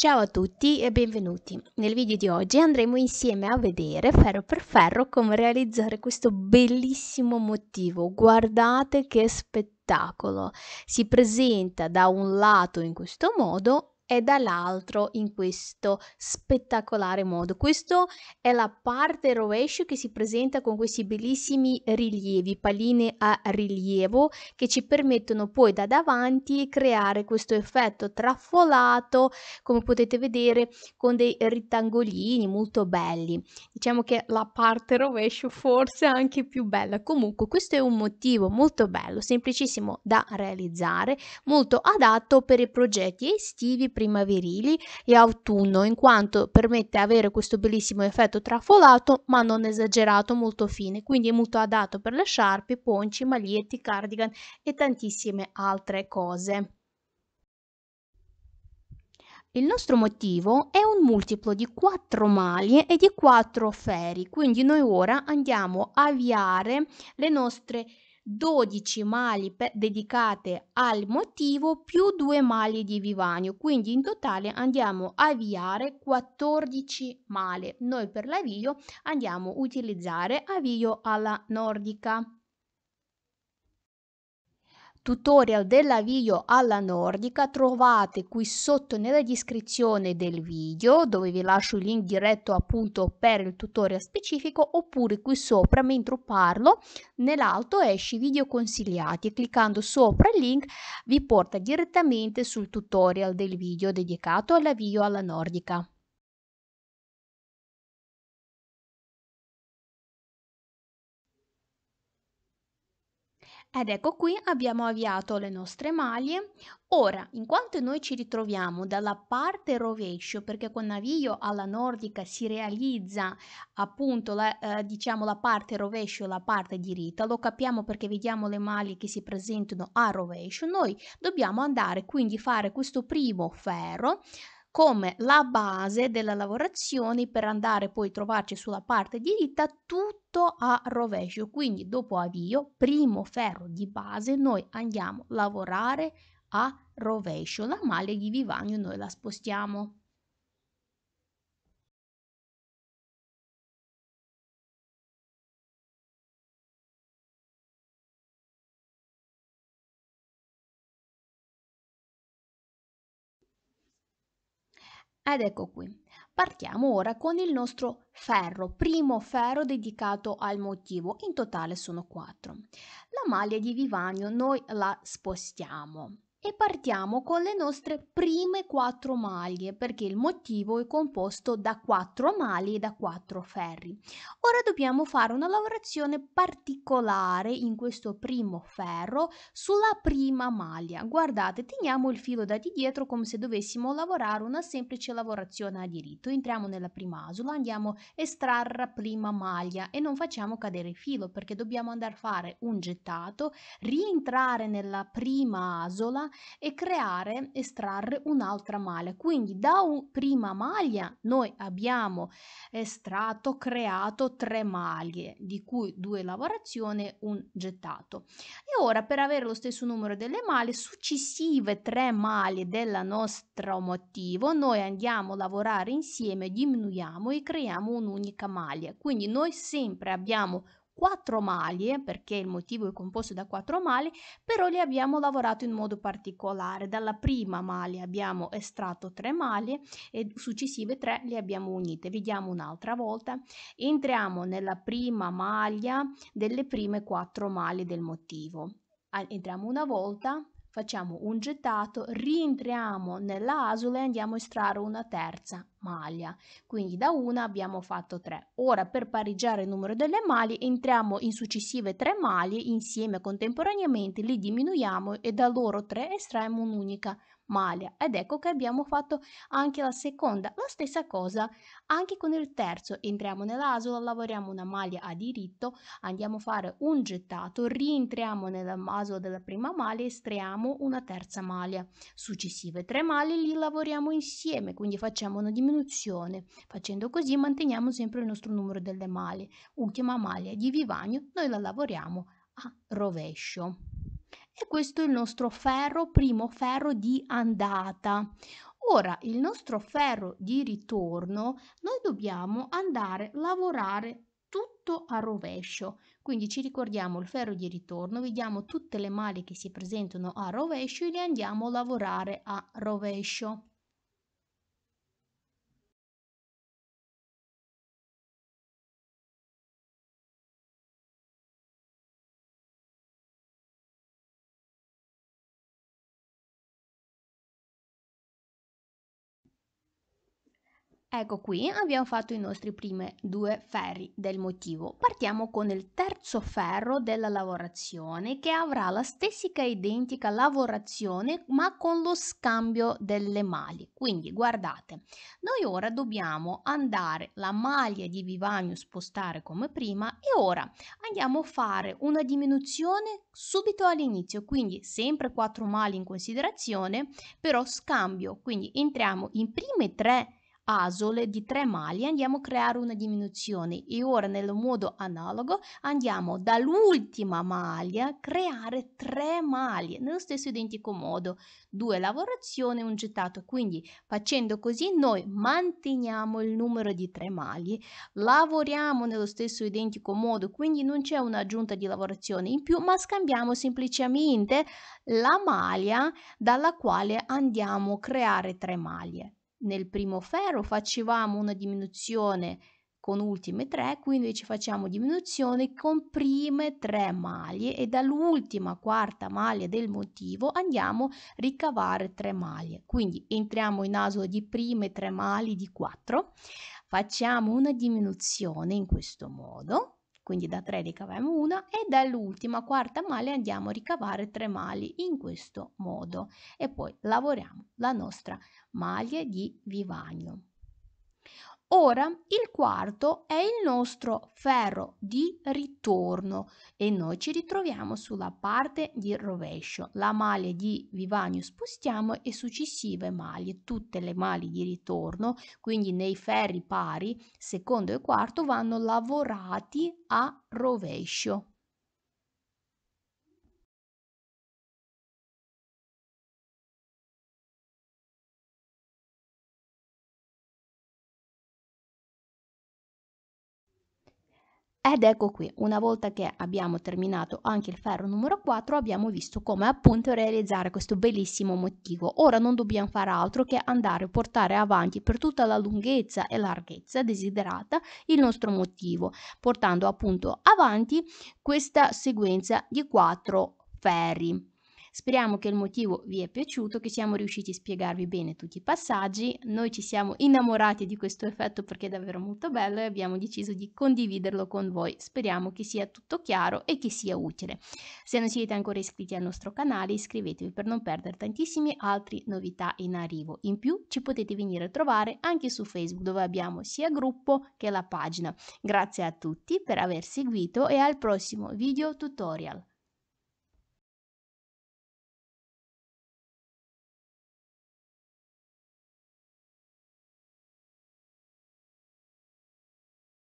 Ciao a tutti e benvenuti. Nel video di oggi andremo insieme a vedere ferro per ferro come realizzare questo bellissimo motivo. Guardate che spettacolo! Si presenta da un lato in questo modo e dall'altro in questo spettacolare modo. Questa è la parte rovescio che si presenta con questi bellissimi rilievi, palline a rilievo che ci permettono poi da davanti creare questo effetto traffolato, come potete vedere, con dei rettangolini molto belli. Diciamo che la parte rovescio forse è anche più bella. Comunque questo è un motivo molto bello, semplicissimo da realizzare, molto adatto per i progetti estivi primaverili e autunno, in quanto permette di avere questo bellissimo effetto trafolato, ma non esagerato, molto fine, quindi è molto adatto per le sciarpe, ponci, maglietti, cardigan e tantissime altre cose. Il nostro motivo è un multiplo di 4 maglie e di 4 feri, quindi noi ora andiamo a avviare le nostre 12 mali dedicate al motivo più 2 mali di vivanio, quindi in totale andiamo a avviare 14 male. Noi per l'avvio andiamo a utilizzare avvio alla nordica tutorial della video alla nordica trovate qui sotto nella descrizione del video dove vi lascio il link diretto appunto per il tutorial specifico oppure qui sopra mentre parlo nell'alto esci video consigliati e cliccando sopra il link vi porta direttamente sul tutorial del video dedicato alla video alla nordica. Ed ecco qui abbiamo avviato le nostre maglie. Ora, in quanto noi ci ritroviamo dalla parte rovescio, perché con avvio alla nordica si realizza appunto la, eh, diciamo la parte rovescio e la parte diritta, lo capiamo perché vediamo le maglie che si presentano a rovescio, noi dobbiamo andare quindi a fare questo primo ferro, come la base delle lavorazioni per andare poi a trovarci sulla parte diritta tutto a rovescio. Quindi dopo avvio, primo ferro di base, noi andiamo a lavorare a rovescio. La maglia di vivagno noi la spostiamo. Ed ecco qui. Partiamo ora con il nostro ferro, primo ferro dedicato al motivo, in totale sono quattro. La maglia di Vivagno noi la spostiamo e partiamo con le nostre prime quattro maglie perché il motivo è composto da quattro maglie e da quattro ferri. Ora dobbiamo fare una lavorazione particolare in questo primo ferro sulla prima maglia. Guardate, teniamo il filo da di dietro come se dovessimo lavorare una semplice lavorazione a diritto. Entriamo nella prima asola, andiamo a estrarre la prima maglia e non facciamo cadere il filo perché dobbiamo andare a fare un gettato, rientrare nella prima asola e creare, estrarre un'altra maglia. Quindi da un, prima maglia noi abbiamo estratto, creato tre maglie, di cui due lavorazioni, un gettato. E ora per avere lo stesso numero delle maglie, successive tre maglie del nostro motivo, noi andiamo a lavorare insieme, diminuiamo e creiamo un'unica maglia. Quindi noi sempre abbiamo quattro maglie, perché il motivo è composto da quattro maglie, però li abbiamo lavorato in modo particolare. Dalla prima maglia abbiamo estratto tre maglie e successive tre le abbiamo unite. Vediamo un'altra volta. Entriamo nella prima maglia delle prime quattro maglie del motivo. Entriamo una volta, facciamo un gettato, rientriamo nella asola e andiamo a estrarre una terza maglia. Quindi da una abbiamo fatto tre. Ora per pareggiare il numero delle maglie entriamo in successive tre maglie insieme contemporaneamente, li diminuiamo e da loro tre estraiamo un'unica Malia ed ecco che abbiamo fatto anche la seconda, la stessa cosa anche con il terzo, entriamo nell'asola, lavoriamo una maglia a diritto, andiamo a fare un gettato, rientriamo nella masola della prima maglia, estraiamo una terza maglia, successive tre maglie li lavoriamo insieme, quindi facciamo una diminuzione, facendo così manteniamo sempre il nostro numero delle maglie, ultima maglia di vivagno noi la lavoriamo a rovescio. E questo è il nostro ferro, primo ferro di andata. Ora, il nostro ferro di ritorno, noi dobbiamo andare a lavorare tutto a rovescio. Quindi ci ricordiamo il ferro di ritorno, vediamo tutte le male che si presentano a rovescio e le andiamo a lavorare a rovescio. Ecco qui abbiamo fatto i nostri primi due ferri del motivo. Partiamo con il terzo ferro della lavorazione che avrà la stessa identica lavorazione ma con lo scambio delle maglie. Quindi guardate, noi ora dobbiamo andare la maglia di vivagno spostare come prima e ora andiamo a fare una diminuzione subito all'inizio, quindi sempre 4 mali in considerazione, però scambio, quindi entriamo in prime tre asole di tre maglie andiamo a creare una diminuzione e ora nel modo analogo andiamo dall'ultima maglia a creare tre maglie nello stesso identico modo due lavorazioni un gettato quindi facendo così noi manteniamo il numero di tre maglie lavoriamo nello stesso identico modo quindi non c'è un'aggiunta di lavorazione in più ma scambiamo semplicemente la maglia dalla quale andiamo a creare tre maglie nel primo ferro facevamo una diminuzione con ultime tre, quindi ci facciamo diminuzione con prime tre maglie e dall'ultima quarta maglia del motivo andiamo a ricavare tre maglie. Quindi entriamo in asolo di prime tre maglie di 4, facciamo una diminuzione in questo modo quindi da 3 ricaviamo una e dall'ultima quarta male andiamo a ricavare 3 mali in questo modo e poi lavoriamo la nostra maglia di vivagno Ora il quarto è il nostro ferro di ritorno e noi ci ritroviamo sulla parte di rovescio. La maglia di vivagno spostiamo e successive maglie, tutte le maglie di ritorno, quindi nei ferri pari, secondo e quarto, vanno lavorati a rovescio. Ed ecco qui, una volta che abbiamo terminato anche il ferro numero 4, abbiamo visto come appunto realizzare questo bellissimo motivo. Ora non dobbiamo fare altro che andare a portare avanti per tutta la lunghezza e larghezza desiderata il nostro motivo, portando appunto avanti questa sequenza di 4 ferri. Speriamo che il motivo vi è piaciuto, che siamo riusciti a spiegarvi bene tutti i passaggi. Noi ci siamo innamorati di questo effetto perché è davvero molto bello e abbiamo deciso di condividerlo con voi. Speriamo che sia tutto chiaro e che sia utile. Se non siete ancora iscritti al nostro canale iscrivetevi per non perdere tantissime altre novità in arrivo. In più ci potete venire a trovare anche su Facebook dove abbiamo sia gruppo che la pagina. Grazie a tutti per aver seguito e al prossimo video tutorial.